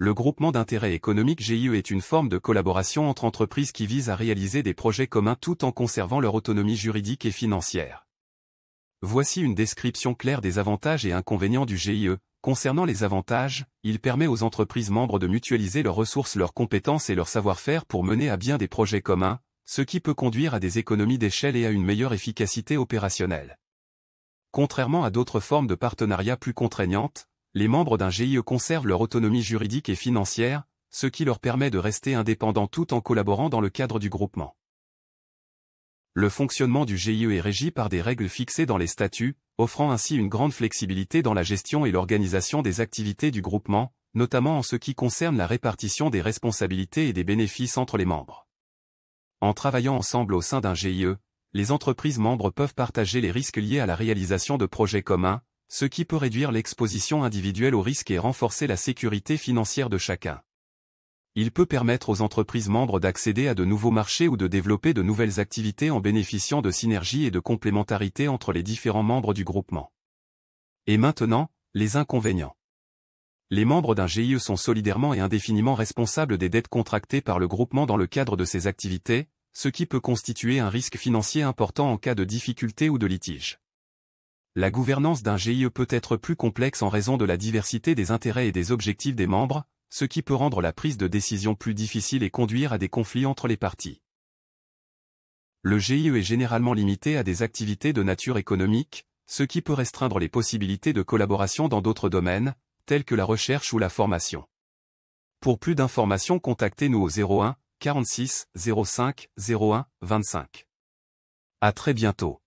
Le groupement d'intérêt économique GIE est une forme de collaboration entre entreprises qui vise à réaliser des projets communs tout en conservant leur autonomie juridique et financière. Voici une description claire des avantages et inconvénients du GIE. Concernant les avantages, il permet aux entreprises membres de mutualiser leurs ressources, leurs compétences et leur savoir-faire pour mener à bien des projets communs, ce qui peut conduire à des économies d'échelle et à une meilleure efficacité opérationnelle. Contrairement à d'autres formes de partenariat plus contraignantes, les membres d'un GIE conservent leur autonomie juridique et financière, ce qui leur permet de rester indépendants tout en collaborant dans le cadre du groupement. Le fonctionnement du GIE est régi par des règles fixées dans les statuts, offrant ainsi une grande flexibilité dans la gestion et l'organisation des activités du groupement, notamment en ce qui concerne la répartition des responsabilités et des bénéfices entre les membres. En travaillant ensemble au sein d'un GIE, les entreprises membres peuvent partager les risques liés à la réalisation de projets communs, ce qui peut réduire l'exposition individuelle au risque et renforcer la sécurité financière de chacun. Il peut permettre aux entreprises membres d'accéder à de nouveaux marchés ou de développer de nouvelles activités en bénéficiant de synergies et de complémentarité entre les différents membres du groupement. Et maintenant, les inconvénients. Les membres d'un GIE sont solidairement et indéfiniment responsables des dettes contractées par le groupement dans le cadre de ses activités, ce qui peut constituer un risque financier important en cas de difficulté ou de litige la gouvernance d'un GIE peut être plus complexe en raison de la diversité des intérêts et des objectifs des membres, ce qui peut rendre la prise de décision plus difficile et conduire à des conflits entre les parties. Le GIE est généralement limité à des activités de nature économique, ce qui peut restreindre les possibilités de collaboration dans d'autres domaines, tels que la recherche ou la formation. Pour plus d'informations contactez-nous au 01 46 05 01 25. À très bientôt.